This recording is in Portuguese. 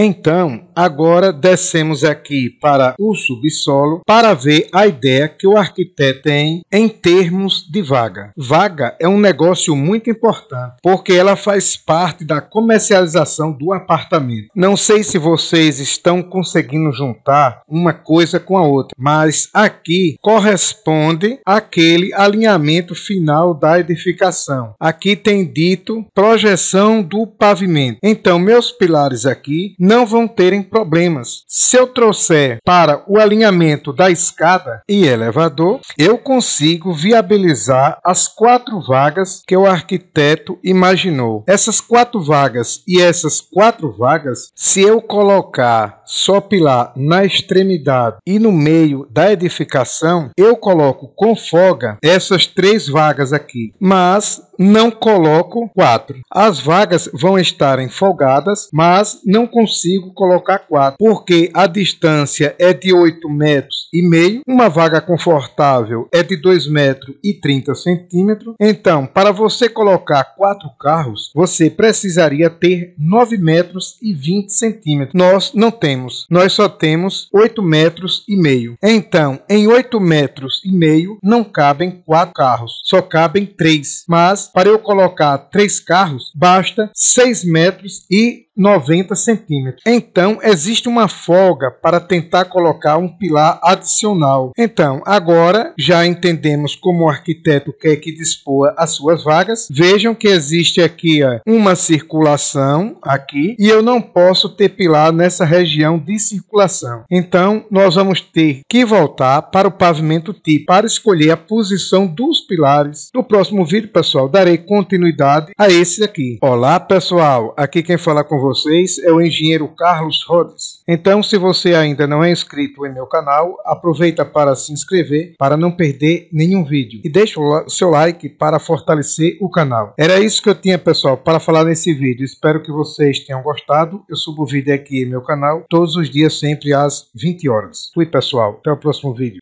Então, Agora descemos aqui para o subsolo para ver a ideia que o arquiteto tem em termos de vaga. Vaga é um negócio muito importante porque ela faz parte da comercialização do apartamento. Não sei se vocês estão conseguindo juntar uma coisa com a outra, mas aqui corresponde aquele alinhamento final da edificação. Aqui tem dito projeção do pavimento. Então, meus pilares aqui não vão terem problemas. Se eu trouxer para o alinhamento da escada e elevador, eu consigo viabilizar as quatro vagas que o arquiteto imaginou. Essas quatro vagas e essas quatro vagas, se eu colocar só pilar na extremidade e no meio da edificação, eu coloco com folga essas três vagas aqui. Mas não coloco 4. As vagas vão estarem folgadas, mas não consigo colocar 4, porque a distância é de 8 metros e meio, uma vaga confortável é de 2 metros e 30 centímetros. Então, para você colocar 4 carros, você precisaria ter 9 metros e 20 centímetros. Nós não temos, nós só temos 8 metros e meio. Então, em 8 metros e meio não cabem 4 carros, só cabem 3, mas para eu colocar três carros, basta 6 metros e 90 centímetros. Então, existe uma folga para tentar colocar um pilar adicional. Então, agora já entendemos como o arquiteto quer que dispoa as suas vagas. Vejam que existe aqui ó, uma circulação aqui e eu não posso ter pilar nessa região de circulação. Então, nós vamos ter que voltar para o pavimento tipo para escolher a posição dos pilares. No próximo vídeo, pessoal, darei continuidade a esse aqui. Olá, pessoal. Aqui quem fala com vocês vocês é o engenheiro Carlos Rhodes. Então, se você ainda não é inscrito em meu canal, aproveita para se inscrever para não perder nenhum vídeo e deixa o seu like para fortalecer o canal. Era isso que eu tinha, pessoal, para falar nesse vídeo. Espero que vocês tenham gostado. Eu subo vídeo aqui em meu canal todos os dias, sempre às 20 horas. Fui, pessoal. Até o próximo vídeo.